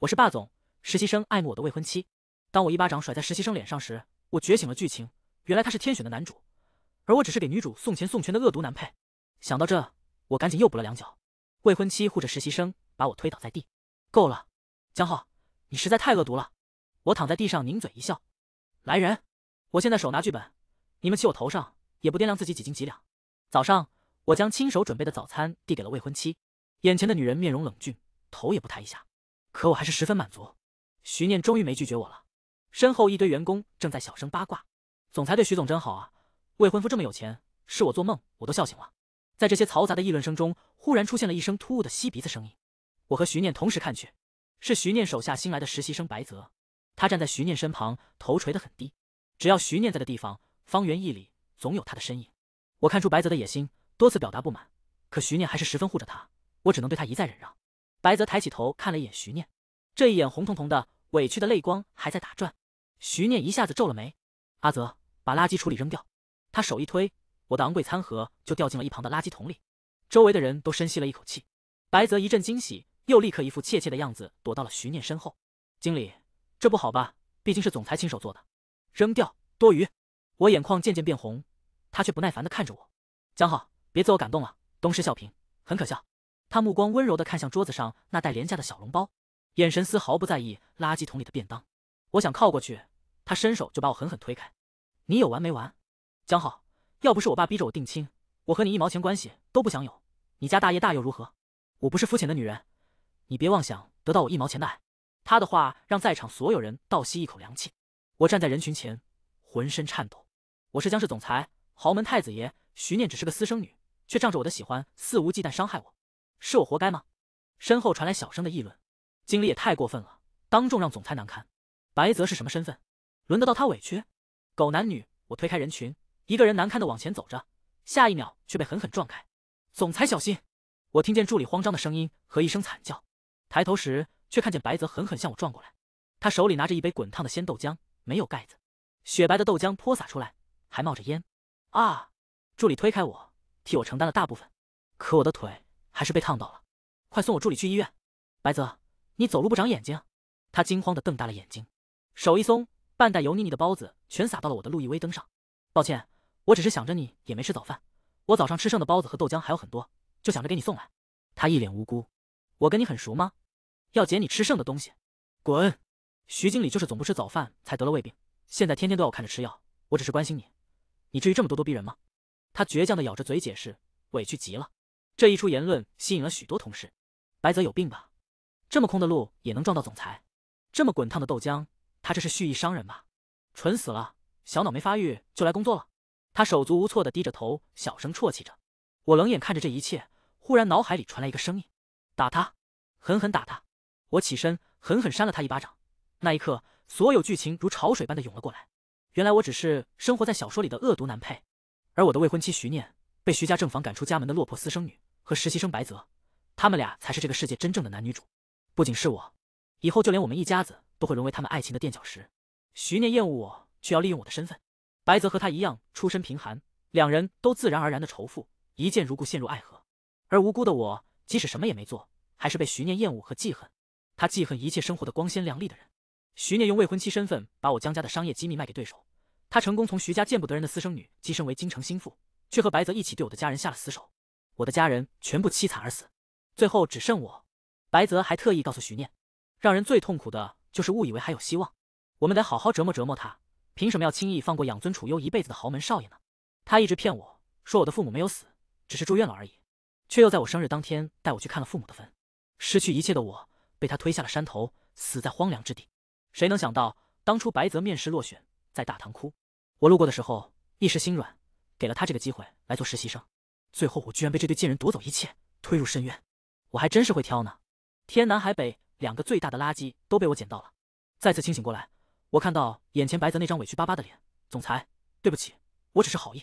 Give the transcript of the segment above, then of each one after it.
我是霸总，实习生爱慕我的未婚妻。当我一巴掌甩在实习生脸上时，我觉醒了剧情，原来他是天选的男主，而我只是给女主送钱送权的恶毒男配。想到这，我赶紧又补了两脚。未婚妻护着实习生，把我推倒在地。够了，江浩，你实在太恶毒了。我躺在地上，抿嘴一笑。来人，我现在手拿剧本，你们骑我头上也不掂量自己几斤几两。早上，我将亲手准备的早餐递给了未婚妻，眼前的女人面容冷峻，头也不抬一下。可我还是十分满足，徐念终于没拒绝我了。身后一堆员工正在小声八卦：“总裁对徐总真好啊，未婚夫这么有钱，是我做梦我都笑醒了。”在这些嘈杂的议论声中，忽然出现了一声突兀的吸鼻子声音。我和徐念同时看去，是徐念手下新来的实习生白泽。他站在徐念身旁，头垂得很低。只要徐念在的地方，方圆一里总有他的身影。我看出白泽的野心，多次表达不满，可徐念还是十分护着他，我只能对他一再忍让。白泽抬起头看了一眼徐念。这一眼红彤彤的，委屈的泪光还在打转，徐念一下子皱了眉。阿泽，把垃圾处理扔掉。他手一推，我的昂贵餐盒就掉进了一旁的垃圾桶里。周围的人都深吸了一口气，白泽一阵惊喜，又立刻一副怯怯的样子躲到了徐念身后。经理，这不好吧？毕竟是总裁亲手做的，扔掉多余。我眼眶渐渐变红，他却不耐烦地看着我。江浩，别自我感动了，东施效颦，很可笑。他目光温柔地看向桌子上那袋廉价的小笼包。眼神丝毫不在意垃圾桶里的便当，我想靠过去，他伸手就把我狠狠推开。你有完没完？江浩，要不是我爸逼着我定亲，我和你一毛钱关系都不想有。你家大业大又如何？我不是肤浅的女人，你别妄想得到我一毛钱的爱。他的话让在场所有人倒吸一口凉气。我站在人群前，浑身颤抖。我是江氏总裁，豪门太子爷，徐念只是个私生女，却仗着我的喜欢肆无忌惮伤害我，是我活该吗？身后传来小声的议论。经理也太过分了，当众让总裁难堪。白泽是什么身份，轮得到他委屈？狗男女！我推开人群，一个人难堪的往前走着，下一秒却被狠狠撞开。总裁小心！我听见助理慌张的声音和一声惨叫，抬头时却看见白泽狠狠向我撞过来。他手里拿着一杯滚烫的鲜豆浆，没有盖子，雪白的豆浆泼洒出来，还冒着烟。啊！助理推开我，替我承担了大部分，可我的腿还是被烫到了。快送我助理去医院！白泽。你走路不长眼睛？他惊慌地瞪大了眼睛，手一松，半袋油腻腻的包子全撒到了我的路易威登上。抱歉，我只是想着你也没吃早饭，我早上吃剩的包子和豆浆还有很多，就想着给你送来。他一脸无辜。我跟你很熟吗？要捡你吃剩的东西？滚！徐经理就是总不吃早饭才得了胃病，现在天天都要我看着吃药。我只是关心你，你至于这么咄咄逼人吗？他倔强地咬着嘴解释，委屈极了。这一出言论吸引了许多同事。白泽有病吧？这么空的路也能撞到总裁，这么滚烫的豆浆，他这是蓄意伤人吧？蠢死了，小脑没发育就来工作了。他手足无措地低着头，小声啜泣着。我冷眼看着这一切，忽然脑海里传来一个声音：打他，狠狠打他！我起身，狠狠扇了他一巴掌。那一刻，所有剧情如潮水般的涌了过来。原来我只是生活在小说里的恶毒男配，而我的未婚妻徐念，被徐家正房赶出家门的落魄私生女，和实习生白泽，他们俩才是这个世界真正的男女主。不仅是我，以后就连我们一家子都会沦为他们爱情的垫脚石。徐念厌恶我，却要利用我的身份。白泽和他一样出身贫寒，两人都自然而然的仇富，一见如故，陷入爱河。而无辜的我，即使什么也没做，还是被徐念厌恶和记恨。他记恨一切生活的光鲜亮丽的人。徐念用未婚妻身份把我江家的商业机密卖给对手，他成功从徐家见不得人的私生女晋升为京城心腹，却和白泽一起对我的家人下了死手。我的家人全部凄惨而死，最后只剩我。白泽还特意告诉徐念，让人最痛苦的就是误以为还有希望。我们得好好折磨折磨他。凭什么要轻易放过养尊处优一辈子的豪门少爷呢？他一直骗我说我的父母没有死，只是住院了而已，却又在我生日当天带我去看了父母的坟。失去一切的我，被他推下了山头，死在荒凉之地。谁能想到，当初白泽面试落选，在大堂哭，我路过的时候一时心软，给了他这个机会来做实习生。最后我居然被这对贱人夺走一切，推入深渊。我还真是会挑呢。天南海北两个最大的垃圾都被我捡到了。再次清醒过来，我看到眼前白泽那张委屈巴巴的脸。总裁，对不起，我只是好意。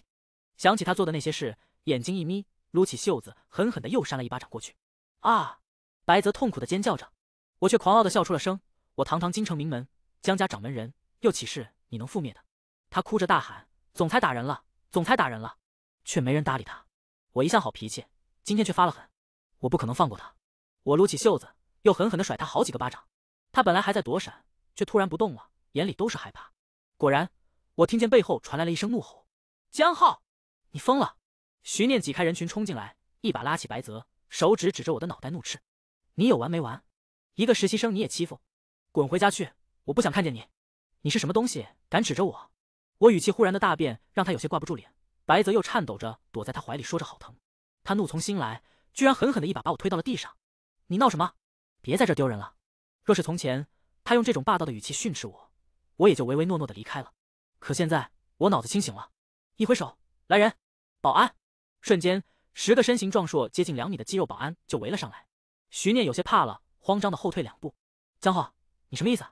想起他做的那些事，眼睛一眯，撸起袖子，狠狠的又扇了一巴掌过去。啊！白泽痛苦的尖叫着，我却狂傲的笑出了声。我堂堂京城名门江家掌门人，又岂是你能覆灭的？他哭着大喊，总裁打人了，总裁打人了，却没人搭理他。我一向好脾气，今天却发了狠，我不可能放过他。我撸起袖子，又狠狠地甩他好几个巴掌。他本来还在躲闪，却突然不动了，眼里都是害怕。果然，我听见背后传来了一声怒吼：“江浩，你疯了！”徐念挤开人群冲进来，一把拉起白泽，手指指着我的脑袋怒斥：“你有完没完？一个实习生你也欺负？滚回家去！我不想看见你！你是什么东西？敢指着我？”我语气忽然的大变，让他有些挂不住脸。白泽又颤抖着躲在他怀里，说着好疼。他怒从心来，居然狠狠的一把把我推到了地上。你闹什么？别在这丢人了！若是从前，他用这种霸道的语气训斥我，我也就唯唯诺诺的离开了。可现在我脑子清醒了，一挥手，来人，保安！瞬间，十个身形壮硕、接近两米的肌肉保安就围了上来。徐念有些怕了，慌张的后退两步。江浩，你什么意思？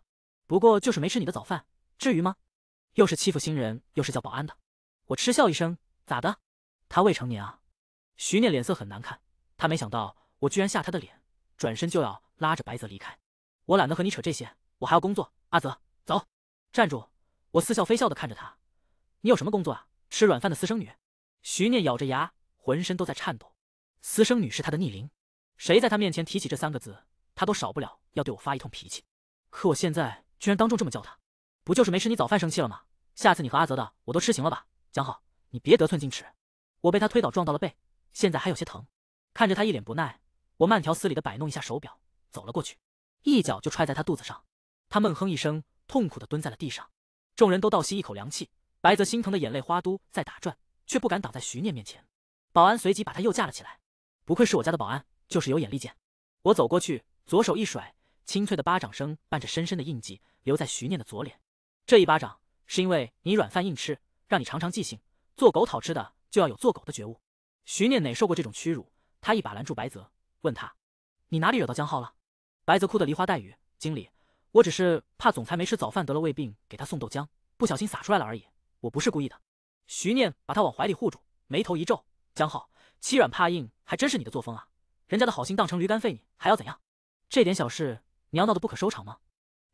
不过就是没吃你的早饭，至于吗？又是欺负新人，又是叫保安的。我嗤笑一声：“咋的？他未成年啊？”徐念脸色很难看，他没想到我居然下他的脸。转身就要拉着白泽离开，我懒得和你扯这些，我还要工作。阿泽，走！站住！我似笑非笑的看着他，你有什么工作啊？吃软饭的私生女。徐念咬着牙，浑身都在颤抖。私生女是他的逆鳞，谁在他面前提起这三个字，他都少不了要对我发一通脾气。可我现在居然当众这么叫他，不就是没吃你早饭生气了吗？下次你和阿泽的，我都吃行了吧？江浩，你别得寸进尺。我被他推倒撞到了背，现在还有些疼。看着他一脸不耐。我慢条斯理地摆弄一下手表，走了过去，一脚就踹在他肚子上。他闷哼一声，痛苦地蹲在了地上。众人都倒吸一口凉气。白泽心疼的眼泪花都在打转，却不敢挡在徐念面前。保安随即把他又架了起来。不愧是我家的保安，就是有眼力见。我走过去，左手一甩，清脆的巴掌声伴着深深的印记留在徐念的左脸。这一巴掌是因为你软饭硬吃，让你长长记性。做狗讨吃的就要有做狗的觉悟。徐念哪受过这种屈辱？他一把拦住白泽。问他，你哪里惹到江浩了？白泽哭得梨花带雨。经理，我只是怕总裁没吃早饭得了胃病，给他送豆浆不小心洒出来了而已，我不是故意的。徐念把他往怀里护住，眉头一皱：“江浩，欺软怕硬还真是你的作风啊！人家的好心当成驴肝肺，你还要怎样？这点小事你要闹得不可收场吗？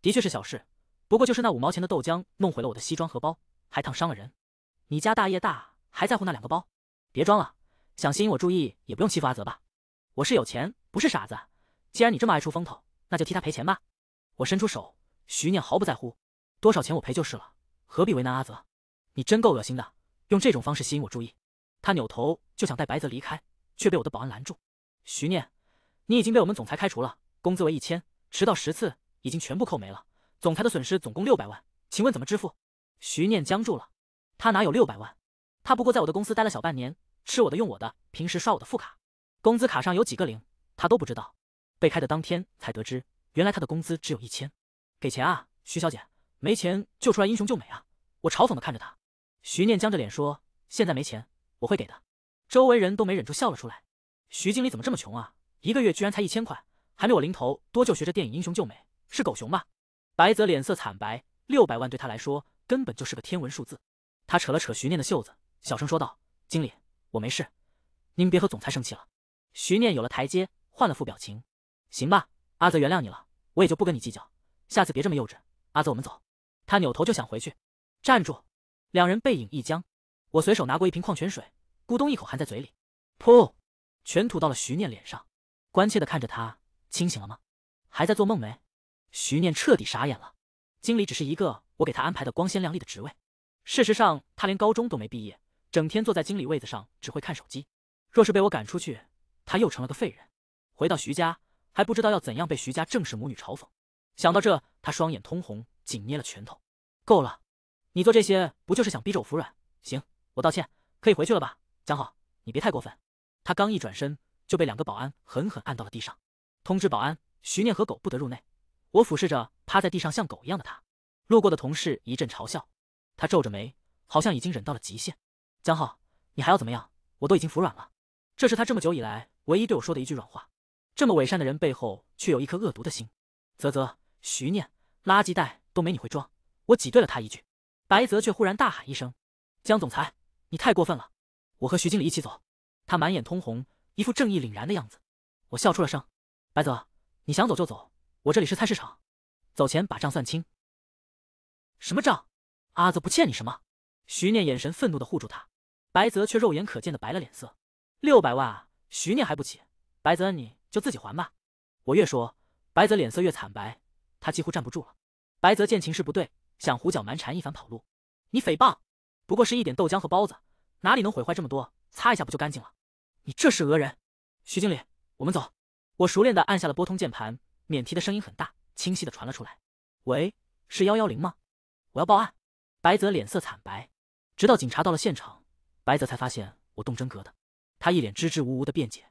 的确是小事，不过就是那五毛钱的豆浆弄毁了我的西装和包，还烫伤了人。你家大业大，还在乎那两个包？别装了，想吸引我注意也不用欺负阿泽吧。”我是有钱，不是傻子。既然你这么爱出风头，那就替他赔钱吧。我伸出手，徐念毫不在乎，多少钱我赔就是了，何必为难阿泽？你真够恶心的，用这种方式吸引我注意。他扭头就想带白泽离开，却被我的保安拦住。徐念，你已经被我们总裁开除了，工资为一千，迟到十次已经全部扣没了。总裁的损失总共六百万，请问怎么支付？徐念僵住了，他哪有六百万？他不过在我的公司待了小半年，吃我的，用我的，平时刷我的副卡。工资卡上有几个零，他都不知道。被开的当天才得知，原来他的工资只有一千。给钱啊，徐小姐，没钱就出来英雄救美啊！我嘲讽的看着他。徐念僵着脸说：“现在没钱，我会给的。”周围人都没忍住笑了出来。徐经理怎么这么穷啊？一个月居然才一千块，还没我零头多，就学着电影英雄救美，是狗熊吧？白泽脸色惨白，六百万对他来说根本就是个天文数字。他扯了扯徐念的袖子，小声说道：“经理，我没事，您别和总裁生气了。”徐念有了台阶，换了副表情，行吧，阿泽原谅你了，我也就不跟你计较，下次别这么幼稚。阿泽，我们走。他扭头就想回去，站住！两人背影一僵，我随手拿过一瓶矿泉水，咕咚一口含在嘴里，噗，全吐到了徐念脸上。关切的看着他，清醒了吗？还在做梦没？徐念彻底傻眼了。经理只是一个我给他安排的光鲜亮丽的职位，事实上他连高中都没毕业，整天坐在经理位子上只会看手机。若是被我赶出去。他又成了个废人，回到徐家还不知道要怎样被徐家正式母女嘲讽。想到这，他双眼通红，紧捏了拳头。够了，你做这些不就是想逼着我服软？行，我道歉，可以回去了吧？江浩，你别太过分。他刚一转身，就被两个保安狠狠按到了地上。通知保安，徐念和狗不得入内。我俯视着趴在地上像狗一样的他，路过的同事一阵嘲笑。他皱着眉，好像已经忍到了极限。江浩，你还要怎么样？我都已经服软了。这是他这么久以来。唯一对我说的一句软话，这么伪善的人背后却有一颗恶毒的心。啧啧，徐念，垃圾袋都没你会装。我挤兑了他一句，白泽却忽然大喊一声：“江总裁，你太过分了！我和徐经理一起走。”他满眼通红，一副正义凛然的样子。我笑出了声：“白泽，你想走就走，我这里是菜市场，走前把账算清。”什么账？阿泽不欠你什么。徐念眼神愤怒的护住他，白泽却肉眼可见的白了脸色。六百万啊！徐念还不起，白泽你就自己还吧。我越说，白泽脸色越惨白，他几乎站不住了。白泽见情势不对，想胡搅蛮缠一番跑路。你诽谤，不过是一点豆浆和包子，哪里能毁坏这么多？擦一下不就干净了？你这是讹人！徐经理，我们走。我熟练的按下了拨通键盘，免提的声音很大，清晰的传了出来。喂，是幺幺零吗？我要报案。白泽脸色惨白，直到警察到了现场，白泽才发现我动真格的。他一脸支支吾吾的辩解，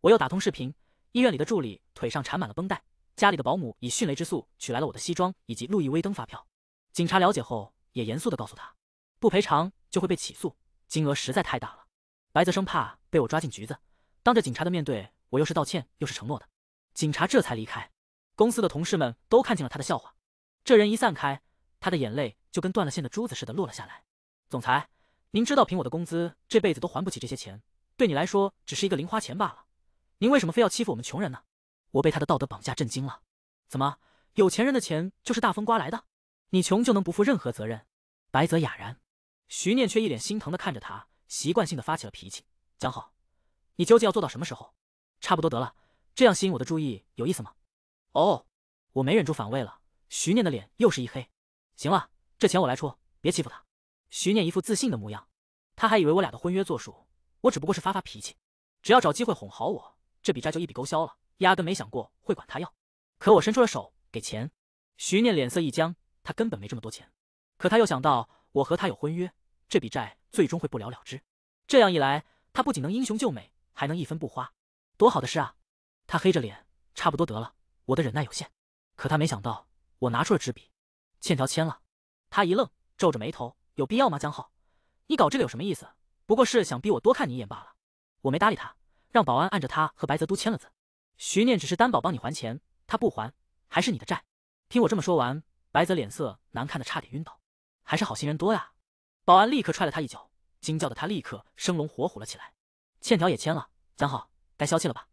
我又打通视频，医院里的助理腿上缠满了绷带，家里的保姆以迅雷之速取来了我的西装以及路易威登发票，警察了解后也严肃的告诉他，不赔偿就会被起诉，金额实在太大了。白泽生怕被我抓进局子，当着警察的面对我又是道歉又是承诺的，警察这才离开。公司的同事们都看见了他的笑话，这人一散开，他的眼泪就跟断了线的珠子似的落了下来。总裁，您知道凭我的工资这辈子都还不起这些钱。对你来说只是一个零花钱罢了，您为什么非要欺负我们穷人呢？我被他的道德绑架震惊了。怎么，有钱人的钱就是大风刮来的？你穷就能不负任何责任？白泽哑然，徐念却一脸心疼的看着他，习惯性的发起了脾气。江浩，你究竟要做到什么时候？差不多得了，这样吸引我的注意有意思吗？哦，我没忍住反胃了。徐念的脸又是一黑。行了，这钱我来出，别欺负他。徐念一副自信的模样，他还以为我俩的婚约作数。我只不过是发发脾气，只要找机会哄好我，这笔债就一笔勾销了，压根没想过会管他要。可我伸出了手给钱，徐念脸色一僵，他根本没这么多钱。可他又想到我和他有婚约，这笔债最终会不了了之。这样一来，他不仅能英雄救美，还能一分不花，多好的事啊！他黑着脸，差不多得了，我的忍耐有限。可他没想到我拿出了纸笔，欠条签了。他一愣，皱着眉头，有必要吗？江浩，你搞这个有什么意思？不过是想逼我多看你一眼罢了，我没搭理他，让保安按着他和白泽都签了字。徐念只是担保帮你还钱，他不还，还是你的债。听我这么说完，白泽脸色难看的差点晕倒。还是好心人多呀！保安立刻踹了他一脚，惊叫的他立刻生龙活虎了起来。欠条也签了，三号该消气了吧？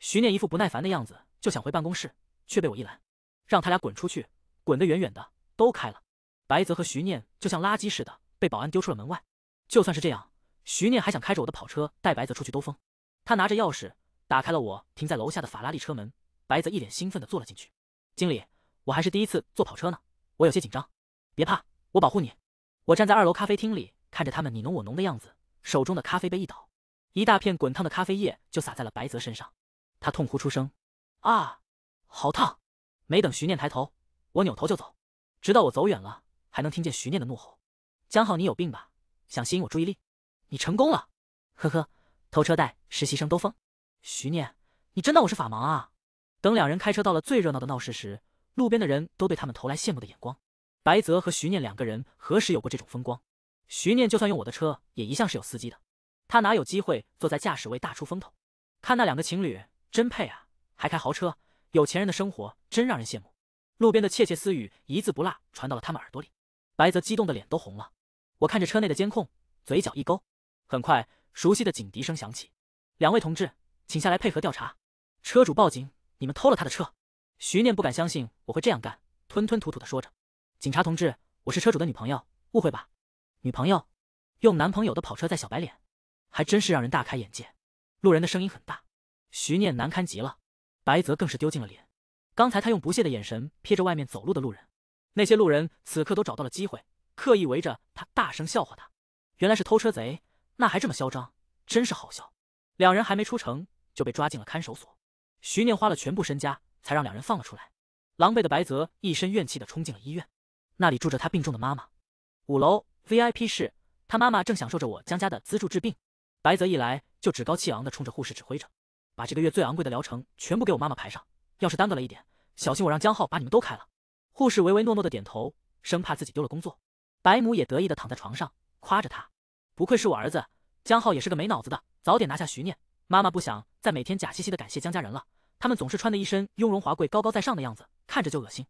徐念一副不耐烦的样子，就想回办公室，却被我一拦，让他俩滚出去，滚得远远的。都开了，白泽和徐念就像垃圾似的被保安丢出了门外。就算是这样。徐念还想开着我的跑车带白泽出去兜风，他拿着钥匙打开了我停在楼下的法拉利车门，白泽一脸兴奋地坐了进去。经理，我还是第一次坐跑车呢，我有些紧张，别怕，我保护你。我站在二楼咖啡厅里，看着他们你侬我侬的样子，手中的咖啡杯一倒，一大片滚烫的咖啡液就洒在了白泽身上，他痛呼出声：“啊，好烫！”没等徐念抬头，我扭头就走，直到我走远了，还能听见徐念的怒吼：“江浩，你有病吧？想吸引我注意力？”你成功了，呵呵，偷车带实习生兜风。徐念，你真当我是法盲啊？等两人开车到了最热闹的闹市时，路边的人都对他们投来羡慕的眼光。白泽和徐念两个人何时有过这种风光？徐念就算用我的车，也一向是有司机的，他哪有机会坐在驾驶位大出风头？看那两个情侣真配啊，还开豪车，有钱人的生活真让人羡慕。路边的窃窃私语一字不落传到了他们耳朵里，白泽激动的脸都红了。我看着车内的监控，嘴角一勾。很快，熟悉的警笛声响起。两位同志，请下来配合调查。车主报警，你们偷了他的车。徐念不敢相信我会这样干，吞吞吐吐的说着：“警察同志，我是车主的女朋友，误会吧？”女朋友，用男朋友的跑车在小白脸，还真是让人大开眼界。路人的声音很大，徐念难堪极了，白泽更是丢尽了脸。刚才他用不屑的眼神瞥着外面走路的路人，那些路人此刻都找到了机会，刻意围着他大声笑话他。原来是偷车贼。那还这么嚣张，真是好笑！两人还没出城就被抓进了看守所，徐念花了全部身家才让两人放了出来。狼狈的白泽一身怨气的冲进了医院，那里住着他病重的妈妈。五楼 VIP 室，他妈妈正享受着我江家的资助治病。白泽一来就趾高气昂的冲着护士指挥着，把这个月最昂贵的疗程全部给我妈妈排上，要是耽搁了一点，小心我让江浩把你们都开了。护士唯唯诺诺的点头，生怕自己丢了工作。白母也得意的躺在床上夸着他。不愧是我儿子，江浩也是个没脑子的，早点拿下徐念。妈妈不想再每天假兮兮的感谢江家人了，他们总是穿的一身雍容华贵、高高在上的样子，看着就恶心。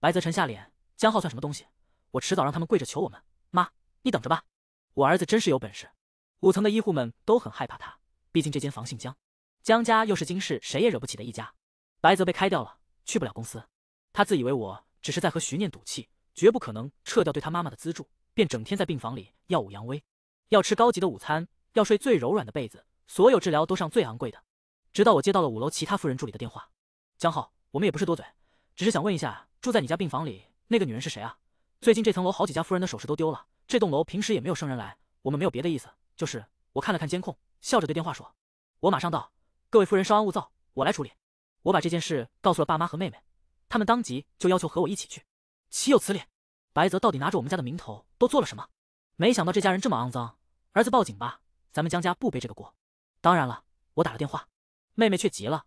白泽沉下脸，江浩算什么东西？我迟早让他们跪着求我们。妈，你等着吧，我儿子真是有本事。五层的医护们都很害怕他，毕竟这间房姓江，江家又是京市谁也惹不起的一家。白泽被开掉了，去不了公司。他自以为我只是在和徐念赌气，绝不可能撤掉对他妈妈的资助，便整天在病房里耀武扬威。要吃高级的午餐，要睡最柔软的被子，所有治疗都上最昂贵的。直到我接到了五楼其他夫人助理的电话：“江浩，我们也不是多嘴，只是想问一下，住在你家病房里那个女人是谁啊？最近这层楼好几家夫人的首饰都丢了，这栋楼平时也没有生人来，我们没有别的意思，就是……”我看了看监控，笑着对电话说：“我马上到，各位夫人稍安勿躁，我来处理。”我把这件事告诉了爸妈和妹妹，他们当即就要求和我一起去。岂有此理！白泽到底拿着我们家的名头都做了什么？没想到这家人这么肮脏！儿子，报警吧，咱们江家不背这个锅。当然了，我打了电话，妹妹却急了，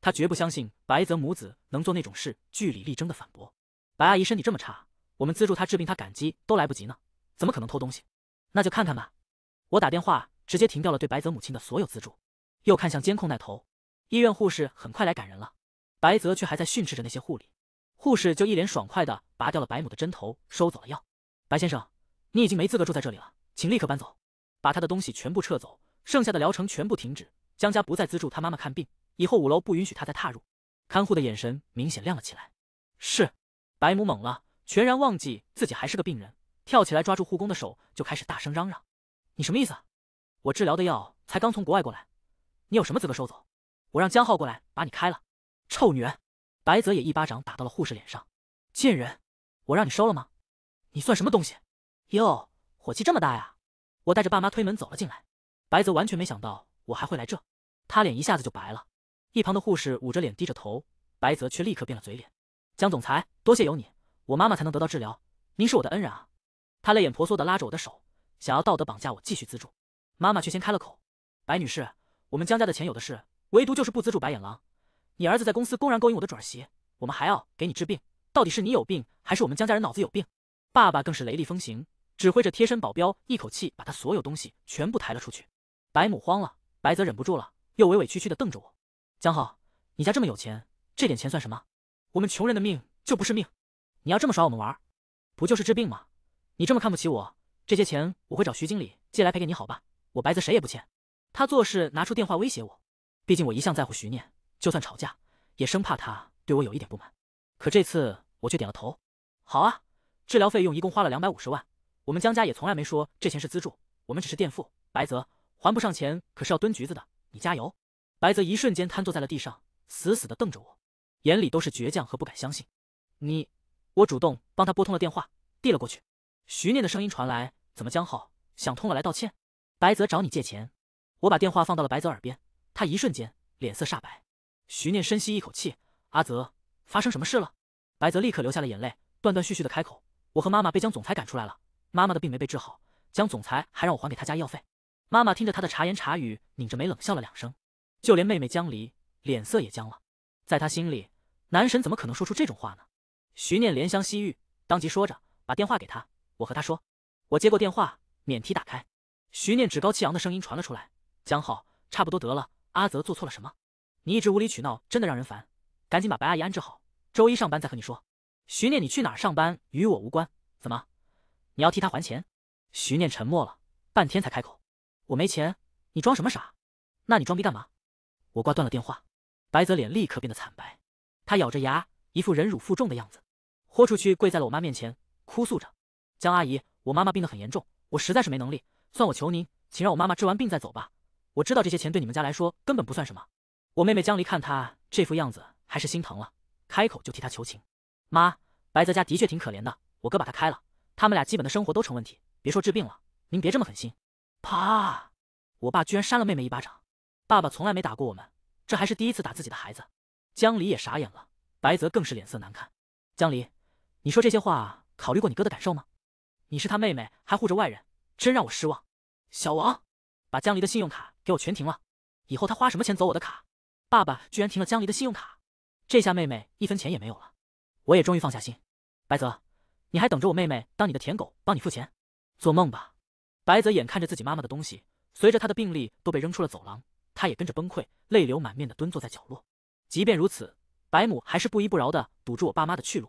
她绝不相信白泽母子能做那种事，据理力争的反驳。白阿姨身体这么差，我们资助她治病，她感激都来不及呢，怎么可能偷东西？那就看看吧。我打电话直接停掉了对白泽母亲的所有资助，又看向监控那头，医院护士很快来赶人了，白泽却还在训斥着那些护理。护士就一脸爽快的拔掉了白母的针头，收走了药。白先生，你已经没资格住在这里了，请立刻搬走。把他的东西全部撤走，剩下的疗程全部停止。江家不再资助他妈妈看病，以后五楼不允许他再踏入。看护的眼神明显亮了起来。是，白母懵了，全然忘记自己还是个病人，跳起来抓住护工的手，就开始大声嚷嚷：“你什么意思？我治疗的药才刚从国外过来，你有什么资格收走？我让江浩过来把你开了，臭女人！”白泽也一巴掌打到了护士脸上：“贱人，我让你收了吗？你算什么东西？哟，火气这么大呀！”我带着爸妈推门走了进来，白泽完全没想到我还会来这，他脸一下子就白了。一旁的护士捂着脸低着头，白泽却立刻变了嘴脸。江总裁，多谢有你，我妈妈才能得到治疗，您是我的恩人啊！他泪眼婆娑地拉着我的手，想要道德绑架我继续资助妈妈，却先开了口。白女士，我们江家的钱有的是，唯独就是不资助白眼狼。你儿子在公司公然勾引我的准儿媳，我们还要给你治病，到底是你有病，还是我们江家人脑子有病？爸爸更是雷厉风行。指挥着贴身保镖，一口气把他所有东西全部抬了出去。白母慌了，白泽忍不住了，又委委屈屈的瞪着我：“江浩，你家这么有钱，这点钱算什么？我们穷人的命就不是命？你要这么耍我们玩，不就是治病吗？你这么看不起我，这些钱我会找徐经理借来赔给你，好吧？我白泽谁也不欠。”他做事拿出电话威胁我，毕竟我一向在乎徐念，就算吵架，也生怕他对我有一点不满。可这次我却点了头：“好啊，治疗费用一共花了两百五十万。”我们江家也从来没说这钱是资助，我们只是垫付。白泽还不上钱，可是要蹲局子的。你加油！白泽一瞬间瘫坐在了地上，死死的瞪着我，眼里都是倔强和不敢相信。你……我主动帮他拨通了电话，递了过去。徐念的声音传来：“怎么，江浩想通了来道歉？白泽找你借钱？”我把电话放到了白泽耳边，他一瞬间脸色煞白。徐念深吸一口气：“阿泽，发生什么事了？”白泽立刻流下了眼泪，断断续续的开口：“我和妈妈被江总裁赶出来了。”妈妈的病没被治好，江总裁还让我还给他家医药费。妈妈听着他的茶言茶语，拧着眉冷笑了两声。就连妹妹江离脸色也僵了。在她心里，男神怎么可能说出这种话呢？徐念怜香惜玉，当即说着把电话给他。我和他说，我接过电话，免提打开。徐念趾高气扬的声音传了出来：“江浩，差不多得了，阿泽做错了什么？你一直无理取闹，真的让人烦。赶紧把白阿姨安置好，周一上班再和你说。”徐念，你去哪儿上班与我无关，怎么？你要替他还钱？徐念沉默了半天才开口，我没钱，你装什么傻？那你装逼干嘛？我挂断了电话，白泽脸立刻变得惨白，他咬着牙，一副忍辱负重的样子，豁出去跪在了我妈面前，哭诉着：“江阿姨，我妈妈病得很严重，我实在是没能力，算我求您，请让我妈妈治完病再走吧。我知道这些钱对你们家来说根本不算什么。”我妹妹江离看他这副样子，还是心疼了，开口就替他求情：“妈，白泽家的确挺可怜的，我哥把他开了。”他们俩基本的生活都成问题，别说治病了。您别这么狠心！啪！我爸居然扇了妹妹一巴掌。爸爸从来没打过我们，这还是第一次打自己的孩子。江离也傻眼了，白泽更是脸色难看。江离，你说这些话考虑过你哥的感受吗？你是他妹妹，还护着外人，真让我失望。小王，把江离的信用卡给我全停了，以后他花什么钱走我的卡。爸爸居然停了江离的信用卡，这下妹妹一分钱也没有了。我也终于放下心。白泽。你还等着我妹妹当你的舔狗帮你付钱？做梦吧！白泽眼看着自己妈妈的东西随着他的病历都被扔出了走廊，他也跟着崩溃，泪流满面的蹲坐在角落。即便如此，白母还是不依不饶的堵住我爸妈的去路。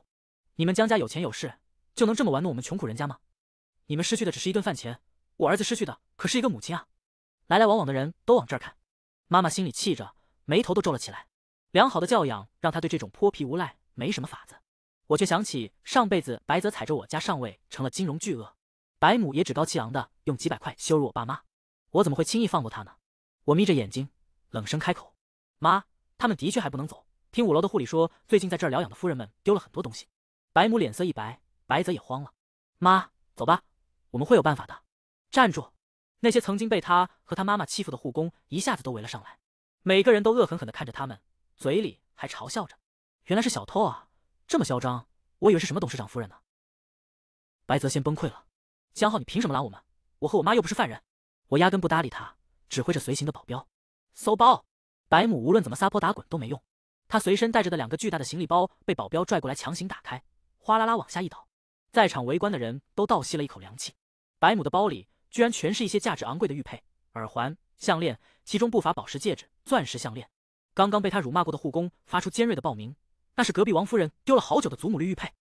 你们江家有钱有势，就能这么玩弄我们穷苦人家吗？你们失去的只是一顿饭钱，我儿子失去的可是一个母亲啊！来来往往的人都往这儿看，妈妈心里气着，眉头都皱了起来。良好的教养让他对这种泼皮无赖没什么法子。我却想起上辈子白泽踩着我家上位成了金融巨鳄，白母也趾高气昂的用几百块羞辱我爸妈，我怎么会轻易放过他呢？我眯着眼睛，冷声开口：“妈，他们的确还不能走。听五楼的护理说，最近在这儿疗养的夫人们丢了很多东西。”白母脸色一白，白泽也慌了：“妈，走吧，我们会有办法的。”站住！那些曾经被他和他妈妈欺负的护工一下子都围了上来，每个人都恶狠狠的看着他们，嘴里还嘲笑着：“原来是小偷啊！”这么嚣张，我以为是什么董事长夫人呢。白泽先崩溃了，江浩，你凭什么拦我们？我和我妈又不是犯人，我压根不搭理他。指挥着随行的保镖搜包，白母无论怎么撒泼打滚都没用，他随身带着的两个巨大的行李包被保镖拽过来强行打开，哗啦啦往下一倒，在场围观的人都倒吸了一口凉气。白母的包里居然全是一些价值昂贵的玉佩、耳环、项链，其中不乏宝石戒指、钻石项链。刚刚被他辱骂过的护工发出尖锐的暴鸣。那是隔壁王夫人丢了好久的祖母绿玉佩，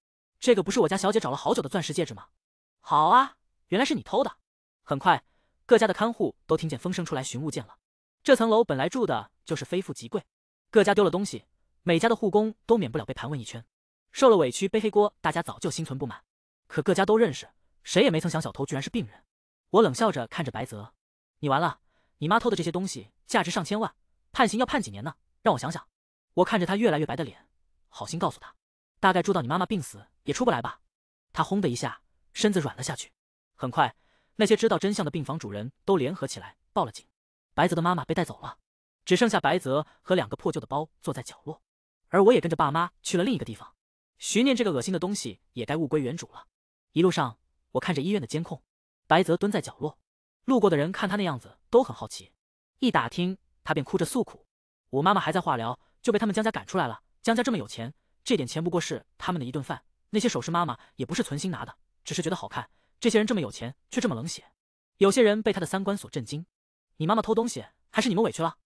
这个不是我家小姐找了好久的钻石戒指吗？好啊，原来是你偷的。很快，各家的看护都听见风声出来寻物件了。这层楼本来住的就是非富即贵，各家丢了东西，每家的护工都免不了被盘问一圈，受了委屈背黑锅，大家早就心存不满。可各家都认识，谁也没曾想小偷居然是病人。我冷笑着看着白泽，你完了，你妈偷的这些东西价值上千万，判刑要判几年呢？让我想想。我看着他越来越白的脸。好心告诉他，大概住到你妈妈病死也出不来吧。他轰的一下，身子软了下去。很快，那些知道真相的病房主人都联合起来报了警。白泽的妈妈被带走了，只剩下白泽和两个破旧的包坐在角落。而我也跟着爸妈去了另一个地方。徐念这个恶心的东西也该物归原主了。一路上，我看着医院的监控，白泽蹲在角落，路过的人看他那样子都很好奇。一打听，他便哭着诉苦：我妈妈还在化疗，就被他们江家赶出来了。江家这么有钱，这点钱不过是他们的一顿饭。那些首饰，妈妈也不是存心拿的，只是觉得好看。这些人这么有钱，却这么冷血。有些人被他的三观所震惊。你妈妈偷东西，还是你们委屈了？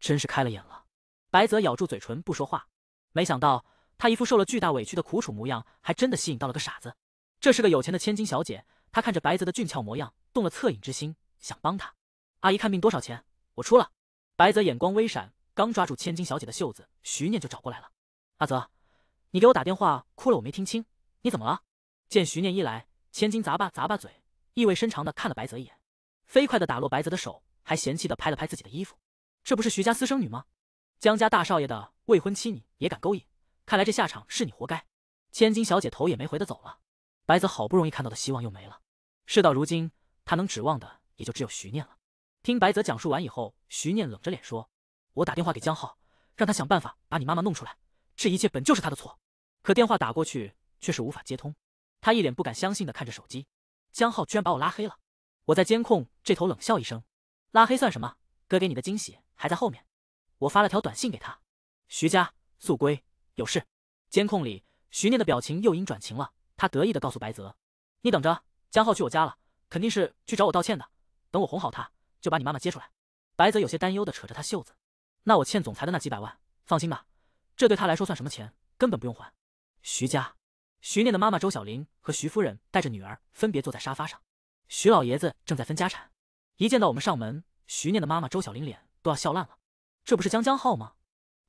真是开了眼了。白泽咬住嘴唇不说话。没想到他一副受了巨大委屈的苦楚模样，还真的吸引到了个傻子。这是个有钱的千金小姐，她看着白泽的俊俏模样，动了恻隐之心，想帮他。阿姨看病多少钱？我出了。白泽眼光微闪，刚抓住千金小姐的袖子，徐念就找过来了。阿泽，你给我打电话哭了，我没听清，你怎么了？见徐念一来，千金砸吧砸吧嘴，意味深长的看了白泽一眼，飞快的打落白泽的手，还嫌弃的拍了拍自己的衣服。这不是徐家私生女吗？江家大少爷的未婚妻你也敢勾引？看来这下场是你活该。千金小姐头也没回的走了。白泽好不容易看到的希望又没了。事到如今，他能指望的也就只有徐念了。听白泽讲述完以后，徐念冷着脸说：“我打电话给江浩，让他想办法把你妈妈弄出来。”这一切本就是他的错，可电话打过去却是无法接通。他一脸不敢相信的看着手机，江浩居然把我拉黑了。我在监控这头冷笑一声，拉黑算什么？哥给你的惊喜还在后面。我发了条短信给他，徐家速归，有事。监控里，徐念的表情又阴转晴了。他得意的告诉白泽：“你等着，江浩去我家了，肯定是去找我道歉的。等我哄好他，就把你妈妈接出来。”白泽有些担忧的扯着他袖子：“那我欠总裁的那几百万，放心吧。”这对他来说算什么钱？根本不用还。徐家，徐念的妈妈周小林和徐夫人带着女儿分别坐在沙发上，徐老爷子正在分家产。一见到我们上门，徐念的妈妈周小林脸都要笑烂了。这不是江江浩吗？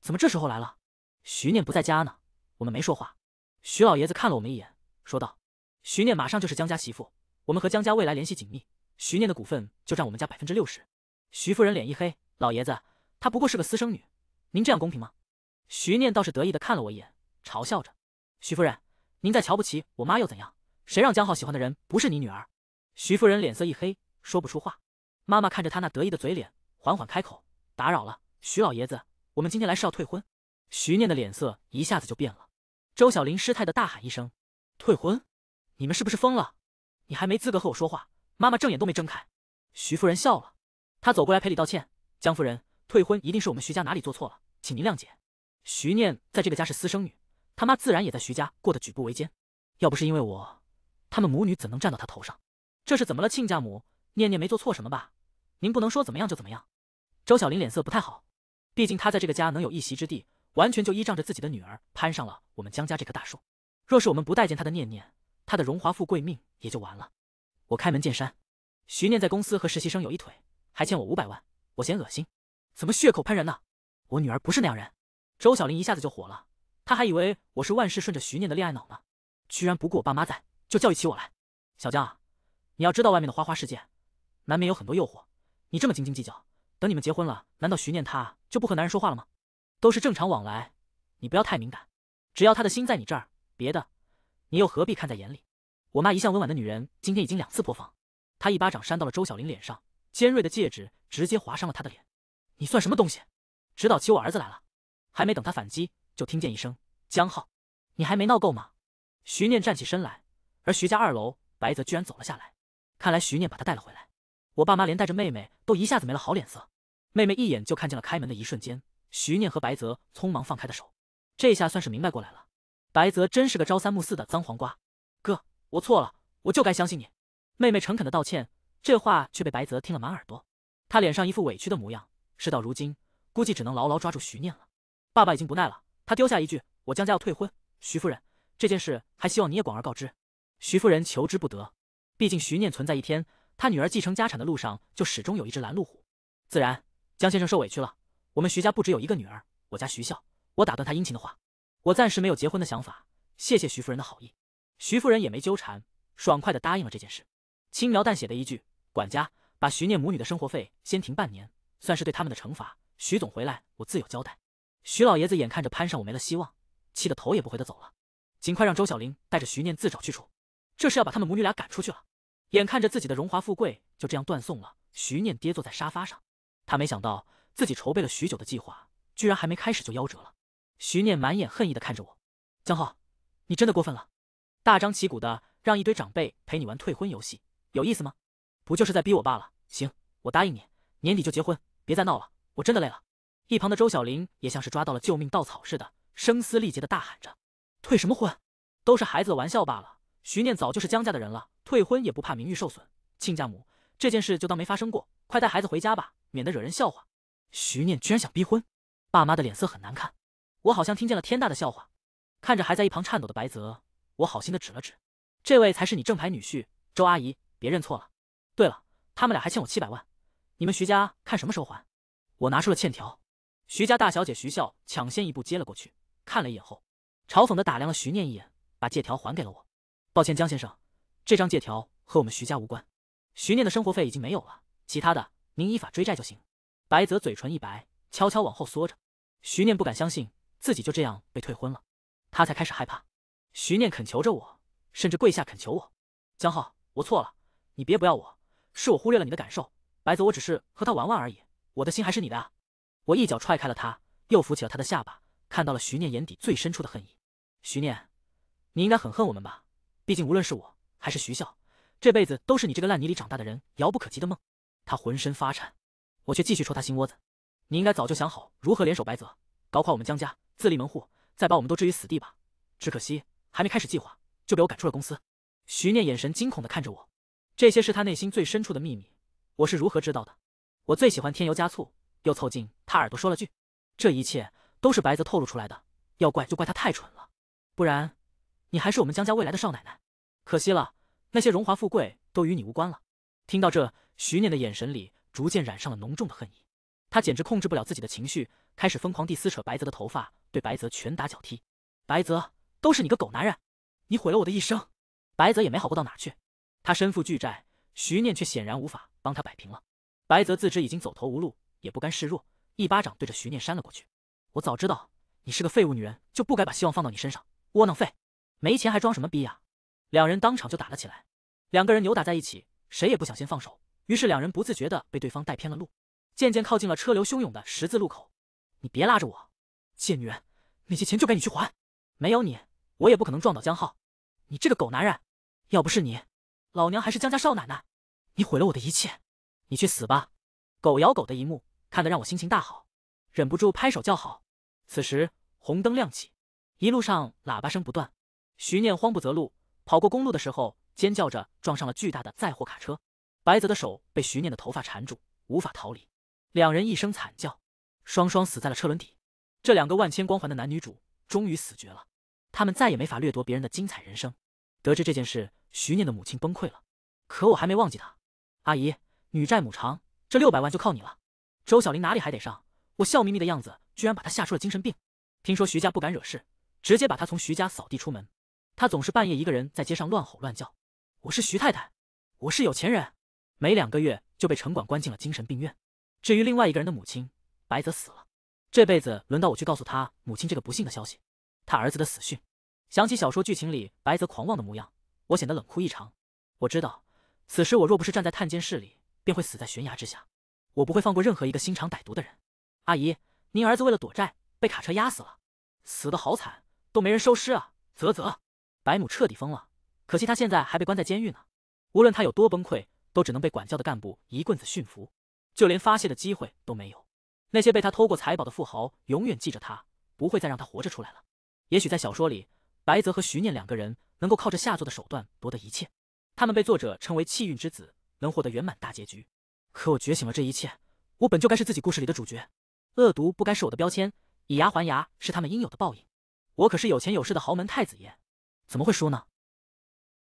怎么这时候来了？徐念不在家呢。我们没说话。徐老爷子看了我们一眼，说道：“徐念马上就是江家媳妇，我们和江家未来联系紧密，徐念的股份就占我们家百分之六十。”徐夫人脸一黑：“老爷子，她不过是个私生女，您这样公平吗？”徐念倒是得意的看了我一眼，嘲笑着：“徐夫人，您再瞧不起我妈又怎样？谁让江浩喜欢的人不是你女儿？”徐夫人脸色一黑，说不出话。妈妈看着她那得意的嘴脸，缓缓开口：“打扰了，徐老爷子，我们今天来是要退婚。”徐念的脸色一下子就变了。周小林失态的大喊一声：“退婚？你们是不是疯了？你还没资格和我说话！”妈妈正眼都没睁开。徐夫人笑了，她走过来赔礼道歉：“江夫人，退婚一定是我们徐家哪里做错了，请您谅解。”徐念在这个家是私生女，他妈自然也在徐家过得举步维艰。要不是因为我，他们母女怎能站到他头上？这是怎么了？亲家母，念念没做错什么吧？您不能说怎么样就怎么样。周小林脸色不太好，毕竟他在这个家能有一席之地，完全就依仗着自己的女儿攀上了我们江家这棵大树。若是我们不待见他的念念，他的荣华富贵命也就完了。我开门见山，徐念在公司和实习生有一腿，还欠我五百万，我嫌恶心，怎么血口喷人呢？我女儿不是那样人。周小林一下子就火了，他还以为我是万事顺着徐念的恋爱脑呢，居然不顾我爸妈在，就教育起我来。小江啊，你要知道外面的花花世界，难免有很多诱惑，你这么斤斤计较，等你们结婚了，难道徐念她就不和男人说话了吗？都是正常往来，你不要太敏感，只要他的心在你这儿，别的，你又何必看在眼里？我妈一向温婉的女人，今天已经两次破防，她一巴掌扇到了周小林脸上，尖锐的戒指直接划伤了他的脸。你算什么东西，指导起我儿子来了？还没等他反击，就听见一声：“江浩，你还没闹够吗？”徐念站起身来，而徐家二楼，白泽居然走了下来。看来徐念把他带了回来。我爸妈连带着妹妹都一下子没了好脸色。妹妹一眼就看见了开门的一瞬间，徐念和白泽匆忙放开的手。这下算是明白过来了，白泽真是个朝三暮四的脏黄瓜。哥，我错了，我就该相信你。妹妹诚恳的道歉，这话却被白泽听了满耳朵。他脸上一副委屈的模样。事到如今，估计只能牢牢抓住徐念了。爸爸已经不耐了，他丢下一句：“我江家要退婚，徐夫人，这件事还希望你也广而告之。”徐夫人求之不得，毕竟徐念存在一天，他女儿继承家产的路上就始终有一只拦路虎。自然，江先生受委屈了，我们徐家不只有一个女儿，我家徐笑。我打断他殷勤的话，我暂时没有结婚的想法，谢谢徐夫人的好意。徐夫人也没纠缠，爽快的答应了这件事，轻描淡写的一句：“管家，把徐念母女的生活费先停半年，算是对他们的惩罚。徐总回来，我自有交代。”徐老爷子眼看着攀上我没了希望，气得头也不回的走了。尽快让周小玲带着徐念自找去处，这是要把他们母女俩赶出去了。眼看着自己的荣华富贵就这样断送了，徐念跌坐在沙发上。他没想到自己筹备了许久的计划，居然还没开始就夭折了。徐念满眼恨意的看着我：“江浩，你真的过分了，大张旗鼓的让一堆长辈陪你玩退婚游戏，有意思吗？不就是在逼我罢了。行，我答应你，年底就结婚，别再闹了，我真的累了。”一旁的周小玲也像是抓到了救命稻草似的，声嘶力竭的大喊着：“退什么婚？都是孩子的玩笑罢了。徐念早就是江家的人了，退婚也不怕名誉受损。亲家母，这件事就当没发生过，快带孩子回家吧，免得惹人笑话。”徐念居然想逼婚，爸妈的脸色很难看。我好像听见了天大的笑话。看着还在一旁颤抖的白泽，我好心的指了指：“这位才是你正牌女婿，周阿姨，别认错了。对了，他们俩还欠我七百万，你们徐家看什么时候还？”我拿出了欠条。徐家大小姐徐笑抢先一步接了过去，看了一眼后，嘲讽地打量了徐念一眼，把借条还给了我。抱歉，江先生，这张借条和我们徐家无关。徐念的生活费已经没有了，其他的您依法追债就行。白泽嘴唇一白，悄悄往后缩着。徐念不敢相信自己就这样被退婚了，他才开始害怕。徐念恳求着我，甚至跪下恳求我：“江浩，我错了，你别不要我，是我忽略了你的感受。白泽，我只是和他玩玩而已，我的心还是你的。”啊。我一脚踹开了他，又扶起了他的下巴，看到了徐念眼底最深处的恨意。徐念，你应该很恨我们吧？毕竟无论是我，还是徐笑，这辈子都是你这个烂泥里长大的人遥不可及的梦。他浑身发颤，我却继续戳他心窝子。你应该早就想好如何联手白泽，搞垮我们江家，自立门户，再把我们都置于死地吧？只可惜还没开始计划，就被我赶出了公司。徐念眼神惊恐地看着我，这些是他内心最深处的秘密，我是如何知道的？我最喜欢添油加醋。又凑近他耳朵说了句：“这一切都是白泽透露出来的，要怪就怪他太蠢了，不然你还是我们江家未来的少奶奶。可惜了，那些荣华富贵都与你无关了。”听到这，徐念的眼神里逐渐染上了浓重的恨意，他简直控制不了自己的情绪，开始疯狂地撕扯白泽的头发，对白泽拳打脚踢。白泽，都是你个狗男人，你毁了我的一生！白泽也没好过到哪去，他身负巨债，徐念却显然无法帮他摆平了。白泽自知已经走投无路。也不甘示弱，一巴掌对着徐念扇了过去。我早知道你是个废物女人，就不该把希望放到你身上。窝囊废，没钱还装什么逼呀？两人当场就打了起来。两个人扭打在一起，谁也不想先放手，于是两人不自觉的被对方带偏了路，渐渐靠近了车流汹涌的十字路口。你别拉着我，贱女人，那些钱就该你去还。没有你，我也不可能撞倒江浩。你这个狗男人，要不是你，老娘还是江家少奶奶。你毁了我的一切，你去死吧！狗咬狗的一幕。看得让我心情大好，忍不住拍手叫好。此时红灯亮起，一路上喇叭声不断。徐念慌不择路，跑过公路的时候尖叫着撞上了巨大的载货卡车。白泽的手被徐念的头发缠住，无法逃离，两人一声惨叫，双双死在了车轮底。这两个万千光环的男女主终于死绝了，他们再也没法掠夺别人的精彩人生。得知这件事，徐念的母亲崩溃了。可我还没忘记他，阿姨，女债母偿，这六百万就靠你了。周小玲哪里还得上？我笑眯眯的样子，居然把她吓出了精神病。听说徐家不敢惹事，直接把她从徐家扫地出门。她总是半夜一个人在街上乱吼乱叫。我是徐太太，我是有钱人，没两个月就被城管关进了精神病院。至于另外一个人的母亲白泽死了，这辈子轮到我去告诉他母亲这个不幸的消息，他儿子的死讯。想起小说剧情里白泽狂妄的模样，我显得冷酷异常。我知道，此时我若不是站在探监室里，便会死在悬崖之下。我不会放过任何一个心肠歹毒的人，阿姨，您儿子为了躲债被卡车压死了，死得好惨，都没人收尸啊！啧啧，白母彻底疯了，可惜他现在还被关在监狱呢。无论他有多崩溃，都只能被管教的干部一棍子驯服，就连发泄的机会都没有。那些被他偷过财宝的富豪永远记着他，不会再让他活着出来了。也许在小说里，白泽和徐念两个人能够靠着下作的手段夺得一切，他们被作者称为气运之子，能获得圆满大结局。可我觉醒了这一切，我本就该是自己故事里的主角，恶毒不该是我的标签，以牙还牙是他们应有的报应。我可是有钱有势的豪门太子爷，怎么会输呢？